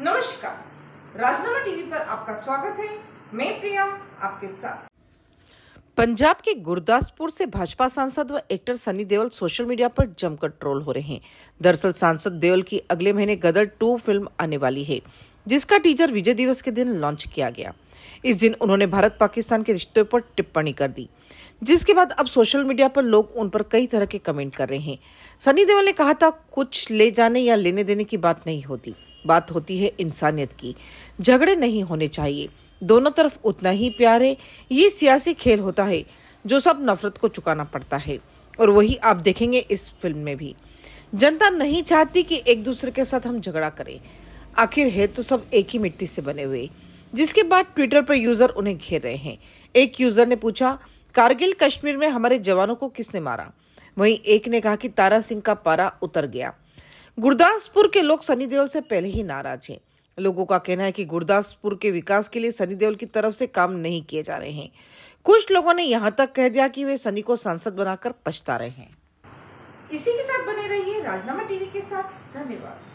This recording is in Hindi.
नमस्कार राजनामा टीवी पर आपका स्वागत है मैं प्रिया आपके साथ पंजाब के गुरदासपुर से भाजपा सांसद व actor Sunny Deol social media पर जमकर ट्रोल हो रहे हैं दरअसल सांसद देओल की अगले महीने गदर टू फिल्म आने वाली है जिसका टीजर विजय दिवस के दिन लॉन्च किया गया इस दिन उन्होंने भारत पाकिस्तान के रिश्ते पर टिप्पणी कर दी जिसके बाद अब सोशल मीडिया पर लोग उन पर कई तरह के कमेंट कर रहे हैं सनी देवल ने कहा था कुछ ले जाने या लेने देने की बात नहीं होती बात होती है इंसानियत की झगड़े नहीं होने चाहिए दोनों तरफ उतना ही प्यार है ये सियासी खेल होता है जो सब नफरत को चुकाना पड़ता है और वही आप देखेंगे इस फिल्म में भी जनता नहीं चाहती कि एक दूसरे के साथ हम झगड़ा करें आखिर है तो सब एक ही मिट्टी से बने हुए जिसके बाद ट्विटर पर यूजर उन्हें घेर रहे हैं एक यूजर ने पूछा कारगिल कश्मीर में हमारे जवानों को किसने मारा वहीं एक ने कहा कि तारा सिंह का पारा उतर गया गुरदासपुर के लोग सनी देओल से पहले ही नाराज हैं लोगों का कहना है कि गुरदासपुर के विकास के लिए सनी देओल की तरफ से काम नहीं किए जा रहे हैं कुछ लोगों ने यहाँ तक कह दिया कि वे सनी को सांसद बनाकर पछता रहे हैं इसी के साथ बने रहिए राजनामा टीवी के साथ धन्यवाद